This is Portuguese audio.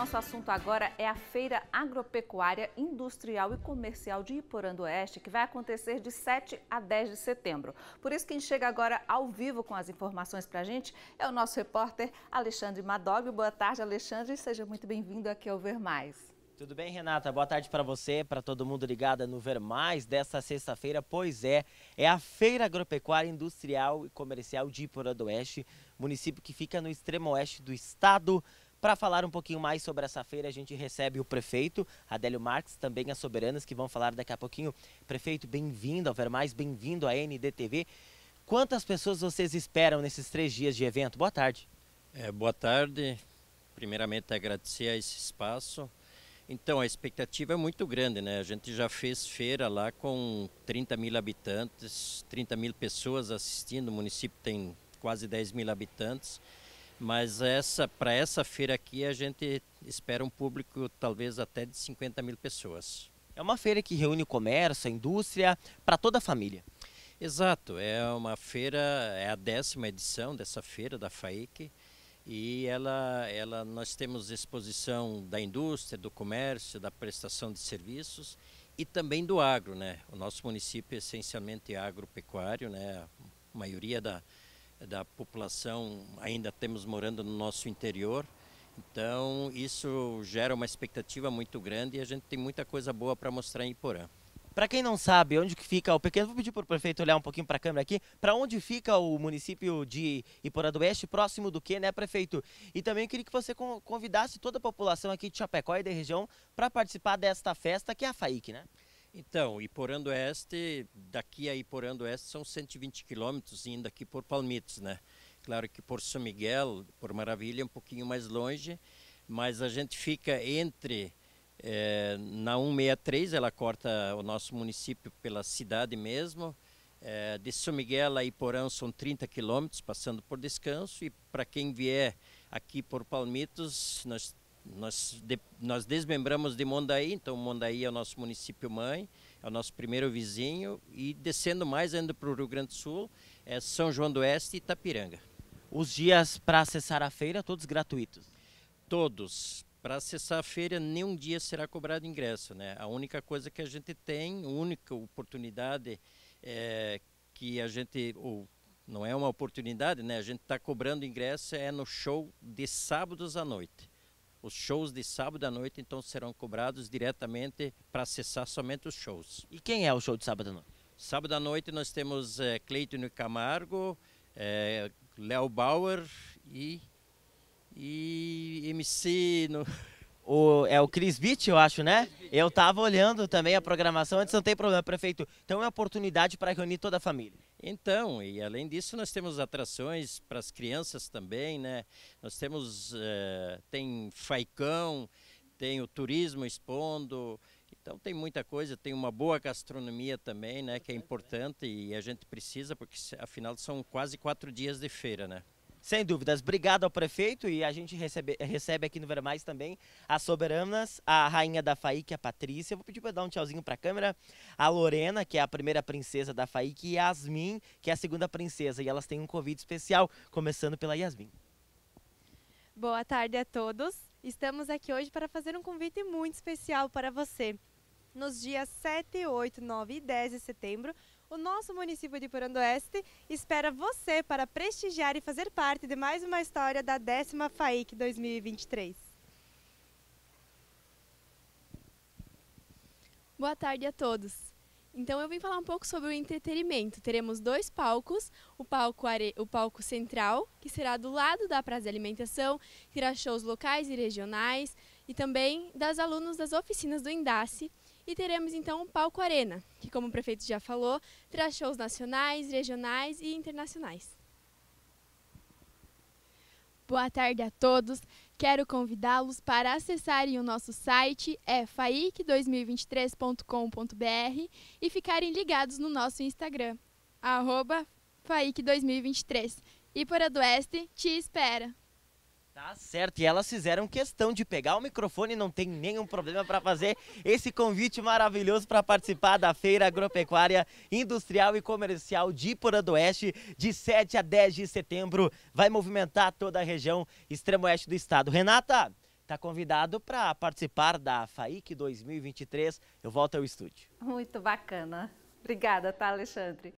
nosso assunto agora é a Feira Agropecuária Industrial e Comercial de Iporando Oeste, que vai acontecer de 7 a 10 de setembro. Por isso, quem chega agora ao vivo com as informações para a gente é o nosso repórter Alexandre Madog. Boa tarde, Alexandre, seja muito bem-vindo aqui ao Ver Mais. Tudo bem, Renata? Boa tarde para você, para todo mundo ligado no Ver Mais desta sexta-feira. Pois é, é a Feira Agropecuária Industrial e Comercial de Iporã do Oeste, município que fica no extremo oeste do estado. Para falar um pouquinho mais sobre essa feira, a gente recebe o prefeito Adélio Marques, também as soberanas que vão falar daqui a pouquinho. Prefeito, bem-vindo ao Vermais, bem-vindo à NDTV. Quantas pessoas vocês esperam nesses três dias de evento? Boa tarde. É, boa tarde. Primeiramente, agradecer a esse espaço. Então, a expectativa é muito grande, né? A gente já fez feira lá com 30 mil habitantes, 30 mil pessoas assistindo. O município tem quase 10 mil habitantes. Mas essa, para essa feira aqui a gente espera um público talvez até de 50 mil pessoas. É uma feira que reúne o comércio, a indústria, para toda a família. Exato, é uma feira, é a décima edição dessa feira da FAIC e ela, ela, nós temos exposição da indústria, do comércio, da prestação de serviços e também do agro, né? O nosso município é essencialmente agropecuário, né? A maioria da, da população ainda temos morando no nosso interior. Então, isso gera uma expectativa muito grande e a gente tem muita coisa boa para mostrar em Iporã. Para quem não sabe onde que fica o pequeno, vou pedir para o prefeito olhar um pouquinho para a câmera aqui, para onde fica o município de Iporá do Oeste, próximo do que, né, prefeito? E também queria que você convidasse toda a população aqui de Chapecó e da região para participar desta festa que é a FAIC, né? Então, Iporando Oeste, daqui a Iporando Oeste são 120 quilômetros, indo aqui por Palmitos, né? Claro que por São Miguel, por Maravilha, é um pouquinho mais longe, mas a gente fica entre é, na 163, ela corta o nosso município pela cidade mesmo. É, de São Miguel a Iporão são 30 quilômetros, passando por descanso, e para quem vier aqui por Palmitos, nós nós, de, nós desmembramos de Mondaí, então Mondaí é o nosso município mãe, é o nosso primeiro vizinho, e descendo mais ainda para o Rio Grande do Sul, é São João do Oeste e Itapiranga. Os dias para acessar a feira, todos gratuitos? Todos. Para acessar a feira, nenhum dia será cobrado ingresso. Né? A única coisa que a gente tem, a única oportunidade é, que a gente, ou não é uma oportunidade, né? a gente está cobrando ingresso é no show de sábados à noite. Os shows de sábado à noite, então, serão cobrados diretamente para acessar somente os shows. E quem é o show de sábado à noite? Sábado à noite nós temos é, Cleiton Camargo, é, Léo Bauer e, e MC... No... O, é o Cris Beach, eu acho, né? Eu estava olhando também a programação, antes não tem problema, prefeito. Então é uma oportunidade para reunir toda a família. Então, e além disso, nós temos atrações para as crianças também, né? Nós temos, é, tem faicão, tem o turismo expondo, então tem muita coisa, tem uma boa gastronomia também, né? Que é importante e a gente precisa, porque afinal são quase quatro dias de feira, né? Sem dúvidas. Obrigado ao prefeito e a gente recebe, recebe aqui no Vermais também as soberanas, a rainha da FAIC, a Patrícia. vou pedir para dar um tchauzinho para a câmera. A Lorena, que é a primeira princesa da FAIC, e a Yasmin, que é a segunda princesa. E elas têm um convite especial, começando pela Yasmin. Boa tarde a todos. Estamos aqui hoje para fazer um convite muito especial para você nos dias 7, 8, 9 e 10 de setembro, o nosso município de Oeste espera você para prestigiar e fazer parte de mais uma história da décima FAIC 2023. Boa tarde a todos. Então eu vim falar um pouco sobre o entretenimento. Teremos dois palcos, o palco, are... o palco central, que será do lado da praça de alimentação, terá shows locais e regionais, e também das alunos das oficinas do Indace, e teremos então o Palco Arena, que, como o prefeito já falou, traz shows nacionais, regionais e internacionais. Boa tarde a todos. Quero convidá-los para acessarem o nosso site é faic2023.com.br e ficarem ligados no nosso Instagram, faic2023. E por Adoeste, te espera! Tá certo, e elas fizeram questão de pegar o microfone, não tem nenhum problema para fazer esse convite maravilhoso para participar da Feira Agropecuária Industrial e Comercial de Porã do Oeste, de 7 a 10 de setembro. Vai movimentar toda a região extremo oeste do estado. Renata, está convidado para participar da FAIC 2023. Eu volto ao estúdio. Muito bacana. Obrigada, tá, Alexandre?